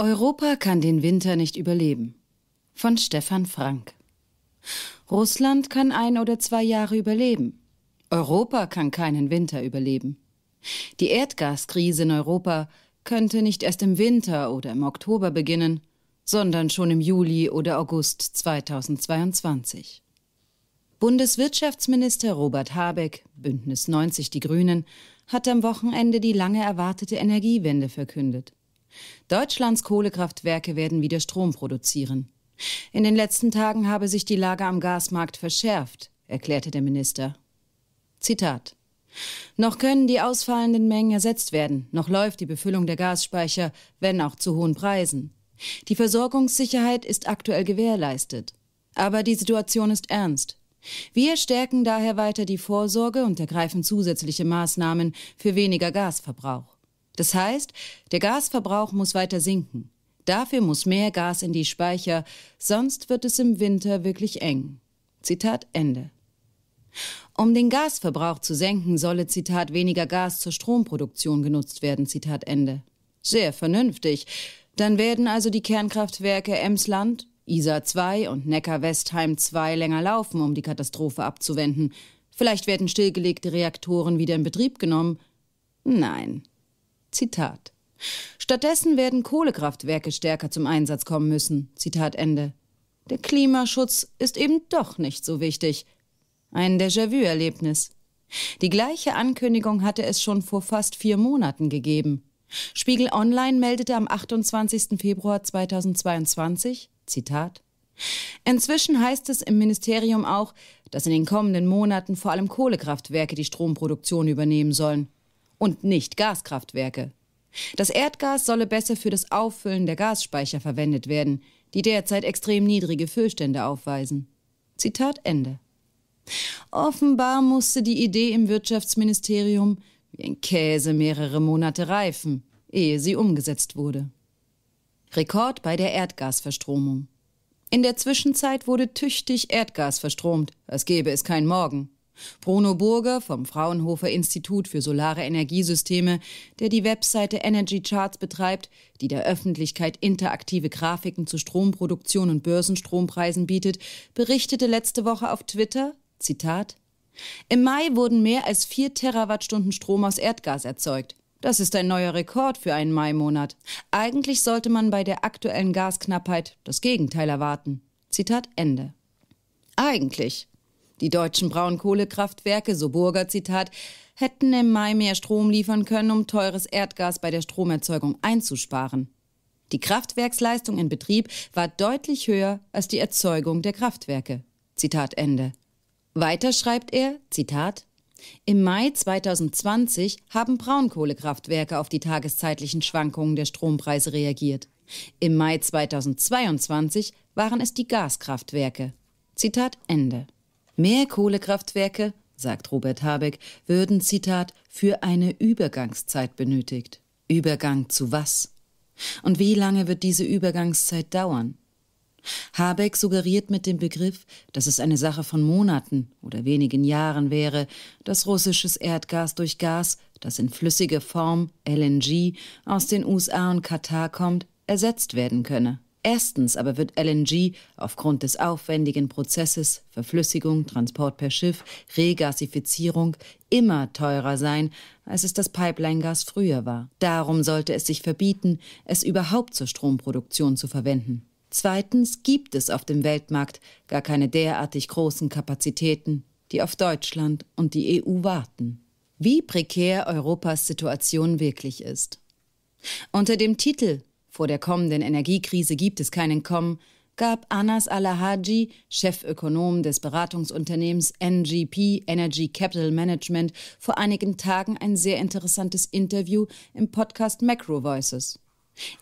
Europa kann den Winter nicht überleben. Von Stefan Frank. Russland kann ein oder zwei Jahre überleben. Europa kann keinen Winter überleben. Die Erdgaskrise in Europa könnte nicht erst im Winter oder im Oktober beginnen, sondern schon im Juli oder August 2022. Bundeswirtschaftsminister Robert Habeck, Bündnis 90 Die Grünen, hat am Wochenende die lange erwartete Energiewende verkündet. Deutschlands Kohlekraftwerke werden wieder Strom produzieren. In den letzten Tagen habe sich die Lage am Gasmarkt verschärft, erklärte der Minister. Zitat noch können die ausfallenden Mengen ersetzt werden, noch läuft die Befüllung der Gasspeicher, wenn auch zu hohen Preisen. Die Versorgungssicherheit ist aktuell gewährleistet. Aber die Situation ist ernst. Wir stärken daher weiter die Vorsorge und ergreifen zusätzliche Maßnahmen für weniger Gasverbrauch. Das heißt, der Gasverbrauch muss weiter sinken. Dafür muss mehr Gas in die Speicher, sonst wird es im Winter wirklich eng. Zitat Ende. Um den Gasverbrauch zu senken, solle Zitat weniger Gas zur Stromproduktion genutzt werden. Zitat Ende. Sehr vernünftig. Dann werden also die Kernkraftwerke Emsland, Isar 2 und Neckar-Westheim 2 länger laufen, um die Katastrophe abzuwenden. Vielleicht werden stillgelegte Reaktoren wieder in Betrieb genommen. Nein, Zitat. Stattdessen werden Kohlekraftwerke stärker zum Einsatz kommen müssen. Zitat Ende. Der Klimaschutz ist eben doch nicht so wichtig. Ein Déjà-vu-Erlebnis. Die gleiche Ankündigung hatte es schon vor fast vier Monaten gegeben. Spiegel Online meldete am 28. Februar 2022, Zitat, Inzwischen heißt es im Ministerium auch, dass in den kommenden Monaten vor allem Kohlekraftwerke die Stromproduktion übernehmen sollen und nicht Gaskraftwerke. Das Erdgas solle besser für das Auffüllen der Gasspeicher verwendet werden, die derzeit extrem niedrige Füllstände aufweisen. Zitat Ende. Offenbar musste die Idee im Wirtschaftsministerium wie ein Käse mehrere Monate reifen, ehe sie umgesetzt wurde. Rekord bei der Erdgasverstromung. In der Zwischenzeit wurde tüchtig Erdgas verstromt, als gäbe es kein Morgen. Bruno Burger vom Fraunhofer Institut für Solare Energiesysteme, der die Webseite Energy Charts betreibt, die der Öffentlichkeit interaktive Grafiken zu Stromproduktion und Börsenstrompreisen bietet, berichtete letzte Woche auf Twitter, Zitat, Im Mai wurden mehr als 4 Terawattstunden Strom aus Erdgas erzeugt. Das ist ein neuer Rekord für einen mai Eigentlich sollte man bei der aktuellen Gasknappheit das Gegenteil erwarten. Zitat Ende. Eigentlich. Die deutschen Braunkohlekraftwerke, so Burger Zitat, hätten im Mai mehr Strom liefern können, um teures Erdgas bei der Stromerzeugung einzusparen. Die Kraftwerksleistung in Betrieb war deutlich höher als die Erzeugung der Kraftwerke. Zitat Ende. Weiter schreibt er, Zitat, im Mai 2020 haben Braunkohlekraftwerke auf die tageszeitlichen Schwankungen der Strompreise reagiert. Im Mai 2022 waren es die Gaskraftwerke. Zitat Ende. Mehr Kohlekraftwerke, sagt Robert Habeck, würden, Zitat, für eine Übergangszeit benötigt. Übergang zu was? Und wie lange wird diese Übergangszeit dauern? Habeck suggeriert mit dem Begriff, dass es eine Sache von Monaten oder wenigen Jahren wäre, dass russisches Erdgas durch Gas, das in flüssiger Form LNG aus den USA und Katar kommt, ersetzt werden könne. Erstens aber wird LNG aufgrund des aufwendigen Prozesses Verflüssigung, Transport per Schiff, Regasifizierung immer teurer sein, als es das Pipeline-Gas früher war. Darum sollte es sich verbieten, es überhaupt zur Stromproduktion zu verwenden. Zweitens gibt es auf dem Weltmarkt gar keine derartig großen Kapazitäten, die auf Deutschland und die EU warten. Wie prekär Europas Situation wirklich ist. Unter dem Titel vor der kommenden Energiekrise gibt es keinen Kommen, gab Anas Alahaji, Chefökonom des Beratungsunternehmens NGP Energy Capital Management, vor einigen Tagen ein sehr interessantes Interview im Podcast Macro Voices.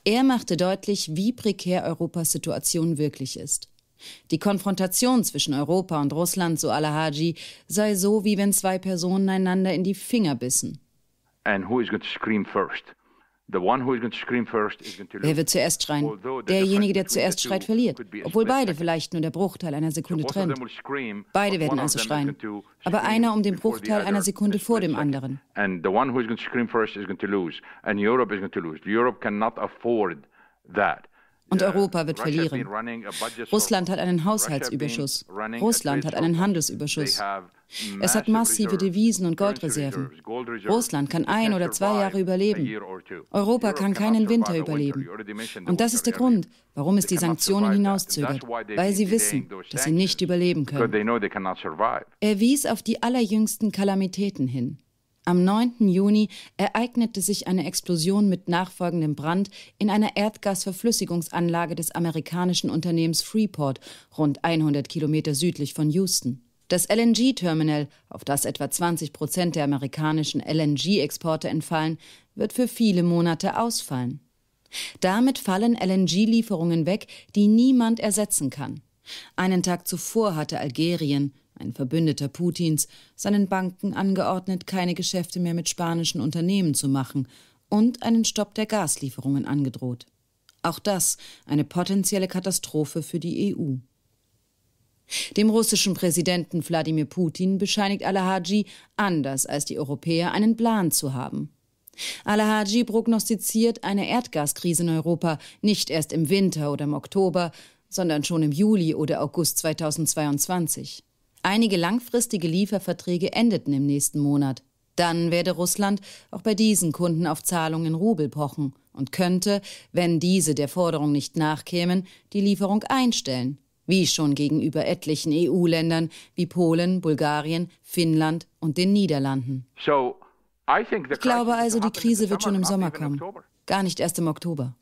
Er machte deutlich, wie prekär Europas Situation wirklich ist. Die Konfrontation zwischen Europa und Russland, so Alahaji, sei so, wie wenn zwei Personen einander in die Finger bissen. And who is going to scream first? Wer wird zuerst schreien? Derjenige, der zuerst schreit, verliert, obwohl beide vielleicht nur der Bruchteil einer Sekunde trennt. Beide werden also schreien, aber einer um den Bruchteil einer Sekunde vor dem anderen. Und Und der, zuerst schreit, wird verlieren. Europa wird verlieren. Europa cannot afford that. Und Europa wird verlieren. Russland hat einen Haushaltsüberschuss. Russland hat einen Handelsüberschuss. Es hat massive Devisen- und Goldreserven. Russland kann ein oder zwei Jahre überleben. Europa kann keinen Winter überleben. Und das ist der Grund, warum es die Sanktionen hinauszögert, weil sie wissen, dass sie nicht überleben können. Er wies auf die allerjüngsten Kalamitäten hin. Am 9. Juni ereignete sich eine Explosion mit nachfolgendem Brand in einer Erdgasverflüssigungsanlage des amerikanischen Unternehmens Freeport, rund 100 Kilometer südlich von Houston. Das LNG-Terminal, auf das etwa 20 Prozent der amerikanischen LNG-Exporte entfallen, wird für viele Monate ausfallen. Damit fallen LNG-Lieferungen weg, die niemand ersetzen kann. Einen Tag zuvor hatte Algerien ein Verbündeter Putins, seinen Banken angeordnet, keine Geschäfte mehr mit spanischen Unternehmen zu machen und einen Stopp der Gaslieferungen angedroht. Auch das eine potenzielle Katastrophe für die EU. Dem russischen Präsidenten Wladimir Putin bescheinigt al Alahaji, anders als die Europäer, einen Plan zu haben. al Alahaji prognostiziert eine Erdgaskrise in Europa nicht erst im Winter oder im Oktober, sondern schon im Juli oder August 2022. Einige langfristige Lieferverträge endeten im nächsten Monat. Dann werde Russland auch bei diesen Kunden auf Zahlungen in Rubel pochen und könnte, wenn diese der Forderung nicht nachkämen, die Lieferung einstellen, wie schon gegenüber etlichen EU-Ländern wie Polen, Bulgarien, Finnland und den Niederlanden. Ich glaube also, die Krise wird schon im Sommer kommen, gar nicht erst im Oktober.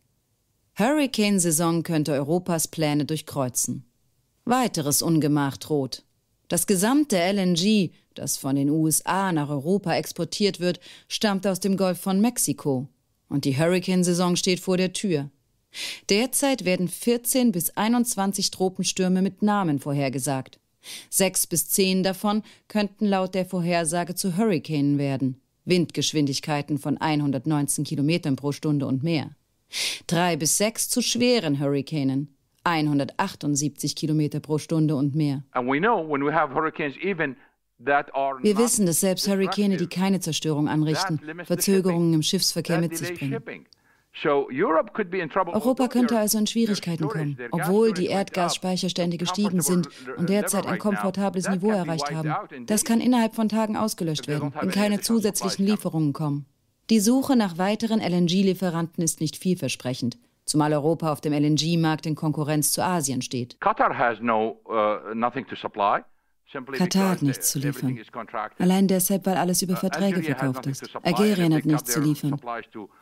Hurricane-Saison könnte Europas Pläne durchkreuzen. Weiteres Ungemach droht. Das gesamte LNG, das von den USA nach Europa exportiert wird, stammt aus dem Golf von Mexiko. Und die Hurrikansaison steht vor der Tür. Derzeit werden 14 bis 21 Tropenstürme mit Namen vorhergesagt. Sechs bis zehn davon könnten laut der Vorhersage zu Hurrikanen werden. Windgeschwindigkeiten von 119 Kilometern pro Stunde und mehr. Drei bis sechs zu schweren Hurrikanen. 178 Kilometer pro Stunde und mehr. Wir wissen, dass selbst Hurrikane, die keine Zerstörung anrichten, Verzögerungen im Schiffsverkehr mit sich bringen. Also Europa könnte also in Schwierigkeiten kommen, obwohl die Erdgasspeicherstände gestiegen sind und derzeit ein komfortables Niveau erreicht haben. Das kann innerhalb von Tagen ausgelöscht werden, wenn keine zusätzlichen Lieferungen kommen. Die Suche nach weiteren LNG-Lieferanten ist nicht vielversprechend zumal Europa auf dem LNG-Markt in Konkurrenz zu Asien steht. Qatar has no, uh, nothing to supply. Katar hat nichts zu uh, liefern. Allein deshalb, weil alles über uh, Verträge verkauft ist. Algerien hat nichts zu liefern.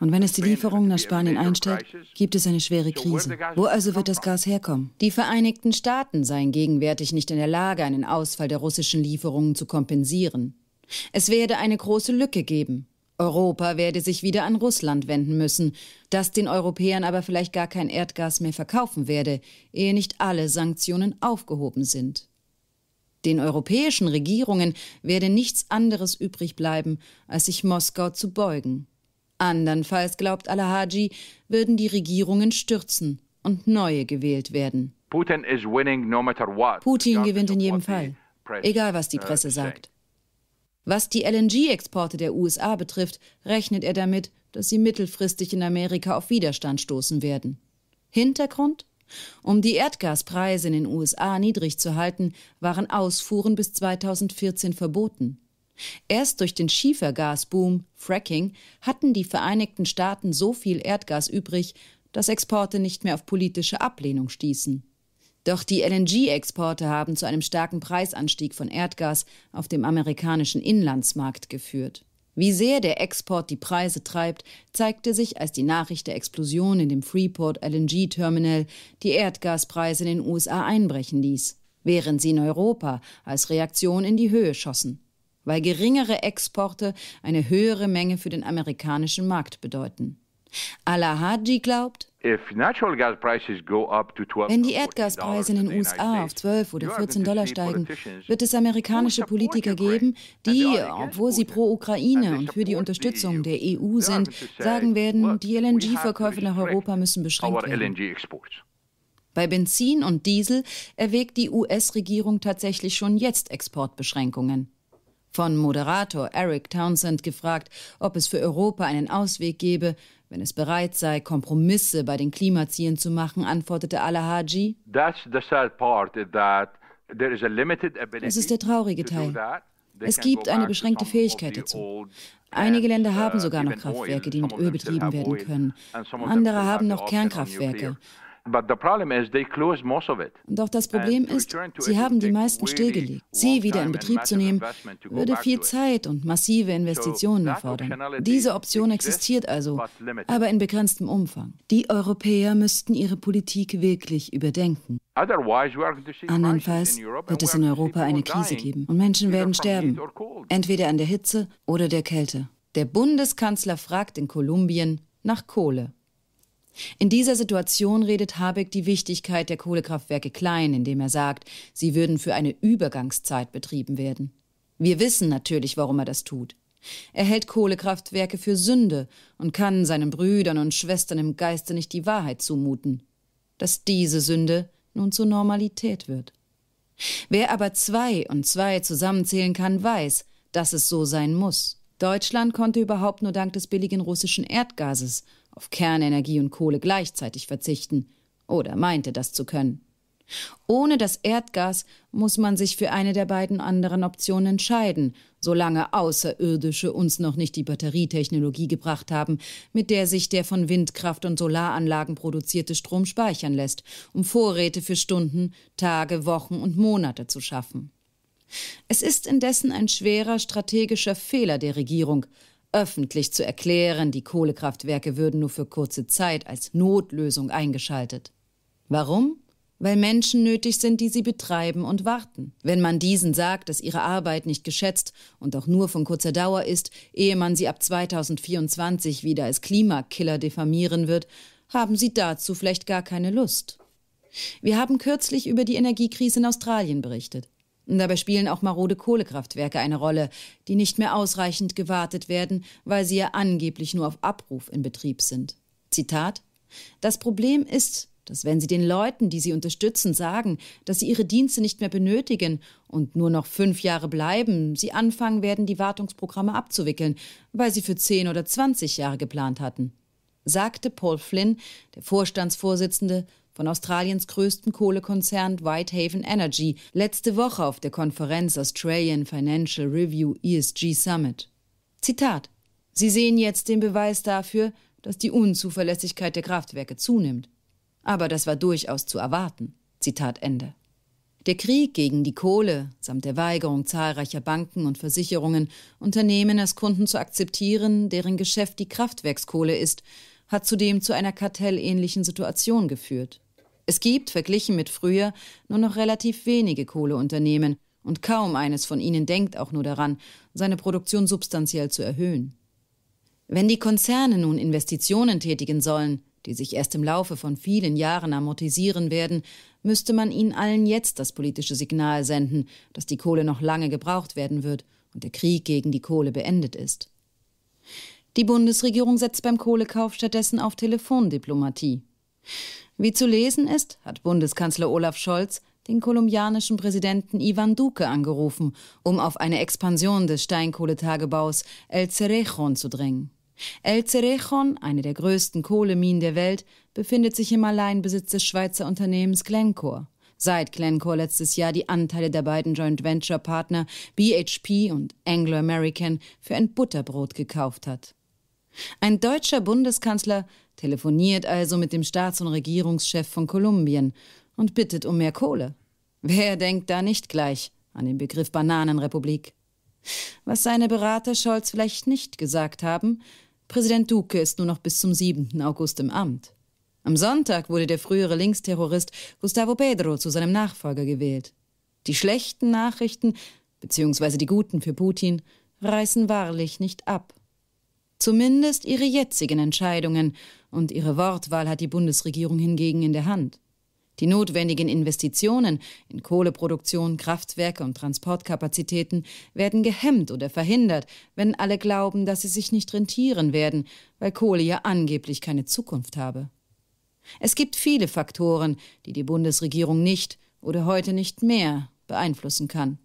Und wenn es die Lieferungen nach Spanien einstellt, gibt es eine schwere Krise. Wo also wird das Gas herkommen? Die Vereinigten Staaten seien gegenwärtig nicht in der Lage, einen Ausfall der russischen Lieferungen zu kompensieren. Es werde eine große Lücke geben. Europa werde sich wieder an Russland wenden müssen, das den Europäern aber vielleicht gar kein Erdgas mehr verkaufen werde, ehe nicht alle Sanktionen aufgehoben sind. Den europäischen Regierungen werde nichts anderes übrig bleiben, als sich Moskau zu beugen. Andernfalls, glaubt Al-Haji, würden die Regierungen stürzen und neue gewählt werden. Putin, winning, no Putin gewinnt in jedem Fall, egal was die Presse uh, sagt. Was die LNG-Exporte der USA betrifft, rechnet er damit, dass sie mittelfristig in Amerika auf Widerstand stoßen werden. Hintergrund? Um die Erdgaspreise in den USA niedrig zu halten, waren Ausfuhren bis 2014 verboten. Erst durch den Schiefergasboom, Fracking, hatten die Vereinigten Staaten so viel Erdgas übrig, dass Exporte nicht mehr auf politische Ablehnung stießen. Doch die LNG-Exporte haben zu einem starken Preisanstieg von Erdgas auf dem amerikanischen Inlandsmarkt geführt. Wie sehr der Export die Preise treibt, zeigte sich, als die Nachricht der Explosion in dem Freeport LNG Terminal die Erdgaspreise in den USA einbrechen ließ, während sie in Europa als Reaktion in die Höhe schossen, weil geringere Exporte eine höhere Menge für den amerikanischen Markt bedeuten. Alahaji glaubt, wenn die Erdgaspreise in den USA auf 12 oder 14 Dollar steigen, wird es amerikanische Politiker geben, die, obwohl sie pro Ukraine und für die Unterstützung der EU e sind, sagen werden, die LNG-Verkäufe nach Europa müssen beschränkt werden. Bei Benzin und Diesel erwägt die US-Regierung tatsächlich schon jetzt Exportbeschränkungen. Von Moderator Eric Townsend gefragt, ob es für Europa einen Ausweg gäbe, wenn es bereit sei, Kompromisse bei den Klimazielen zu machen, antwortete Al-Haji. Das ist der traurige Teil. Es gibt eine beschränkte Fähigkeit dazu. Uh, Einige Länder uh, haben sogar noch Kraftwerke, die mit Öl betrieben werden können. Andere haben noch Kernkraftwerke. Doch das Problem ist, sie haben die meisten stillgelegt. Sie wieder in Betrieb zu nehmen, würde viel Zeit und massive Investitionen erfordern. Diese Option existiert also, aber in begrenztem Umfang. Die Europäer müssten ihre Politik wirklich überdenken. Andernfalls wird es in Europa eine Krise geben und Menschen werden sterben, entweder an der Hitze oder der Kälte. Der Bundeskanzler fragt in Kolumbien nach Kohle. In dieser Situation redet Habeck die Wichtigkeit der Kohlekraftwerke klein, indem er sagt, sie würden für eine Übergangszeit betrieben werden. Wir wissen natürlich, warum er das tut. Er hält Kohlekraftwerke für Sünde und kann seinen Brüdern und Schwestern im Geiste nicht die Wahrheit zumuten, dass diese Sünde nun zur Normalität wird. Wer aber zwei und zwei zusammenzählen kann, weiß, dass es so sein muss. Deutschland konnte überhaupt nur dank des billigen russischen Erdgases auf Kernenergie und Kohle gleichzeitig verzichten oder meinte das zu können. Ohne das Erdgas muss man sich für eine der beiden anderen Optionen entscheiden, solange Außerirdische uns noch nicht die Batterietechnologie gebracht haben, mit der sich der von Windkraft und Solaranlagen produzierte Strom speichern lässt, um Vorräte für Stunden, Tage, Wochen und Monate zu schaffen. Es ist indessen ein schwerer strategischer Fehler der Regierung, öffentlich zu erklären, die Kohlekraftwerke würden nur für kurze Zeit als Notlösung eingeschaltet. Warum? Weil Menschen nötig sind, die sie betreiben und warten. Wenn man diesen sagt, dass ihre Arbeit nicht geschätzt und auch nur von kurzer Dauer ist, ehe man sie ab 2024 wieder als Klimakiller diffamieren wird, haben sie dazu vielleicht gar keine Lust. Wir haben kürzlich über die Energiekrise in Australien berichtet. Dabei spielen auch marode Kohlekraftwerke eine Rolle, die nicht mehr ausreichend gewartet werden, weil sie ja angeblich nur auf Abruf in Betrieb sind. Zitat Das Problem ist, dass wenn sie den Leuten, die sie unterstützen, sagen, dass sie ihre Dienste nicht mehr benötigen und nur noch fünf Jahre bleiben, sie anfangen werden, die Wartungsprogramme abzuwickeln, weil sie für zehn oder zwanzig Jahre geplant hatten, sagte Paul Flynn, der Vorstandsvorsitzende von Australiens größtem Kohlekonzern Whitehaven Energy letzte Woche auf der Konferenz Australian Financial Review ESG Summit. Zitat Sie sehen jetzt den Beweis dafür, dass die Unzuverlässigkeit der Kraftwerke zunimmt. Aber das war durchaus zu erwarten. Zitat Ende. Der Krieg gegen die Kohle samt der Weigerung zahlreicher Banken und Versicherungen, Unternehmen als Kunden zu akzeptieren, deren Geschäft die Kraftwerkskohle ist, hat zudem zu einer kartellähnlichen Situation geführt. Es gibt, verglichen mit früher, nur noch relativ wenige Kohleunternehmen und kaum eines von ihnen denkt auch nur daran, seine Produktion substanziell zu erhöhen. Wenn die Konzerne nun Investitionen tätigen sollen, die sich erst im Laufe von vielen Jahren amortisieren werden, müsste man ihnen allen jetzt das politische Signal senden, dass die Kohle noch lange gebraucht werden wird und der Krieg gegen die Kohle beendet ist. Die Bundesregierung setzt beim Kohlekauf stattdessen auf Telefondiplomatie. Wie zu lesen ist, hat Bundeskanzler Olaf Scholz den kolumbianischen Präsidenten Ivan Duque angerufen, um auf eine Expansion des Steinkohletagebaus El Cerejon zu drängen. El Cerejon, eine der größten Kohleminen der Welt, befindet sich im Alleinbesitz des Schweizer Unternehmens Glencore. Seit Glencore letztes Jahr die Anteile der beiden Joint Venture Partner BHP und Anglo American für ein Butterbrot gekauft hat. Ein deutscher Bundeskanzler telefoniert also mit dem Staats- und Regierungschef von Kolumbien und bittet um mehr Kohle. Wer denkt da nicht gleich an den Begriff Bananenrepublik? Was seine Berater Scholz vielleicht nicht gesagt haben, Präsident Duque ist nur noch bis zum 7. August im Amt. Am Sonntag wurde der frühere Linksterrorist Gustavo Pedro zu seinem Nachfolger gewählt. Die schlechten Nachrichten, beziehungsweise die guten für Putin, reißen wahrlich nicht ab zumindest ihre jetzigen Entscheidungen, und ihre Wortwahl hat die Bundesregierung hingegen in der Hand. Die notwendigen Investitionen in Kohleproduktion, Kraftwerke und Transportkapazitäten werden gehemmt oder verhindert, wenn alle glauben, dass sie sich nicht rentieren werden, weil Kohle ja angeblich keine Zukunft habe. Es gibt viele Faktoren, die die Bundesregierung nicht oder heute nicht mehr beeinflussen kann.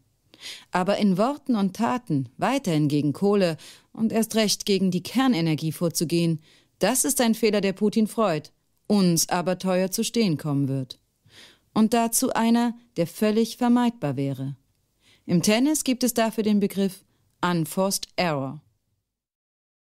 Aber in Worten und Taten weiterhin gegen Kohle und erst recht gegen die Kernenergie vorzugehen, das ist ein Fehler, der Putin freut, uns aber teuer zu stehen kommen wird. Und dazu einer, der völlig vermeidbar wäre. Im Tennis gibt es dafür den Begriff Unforced Error.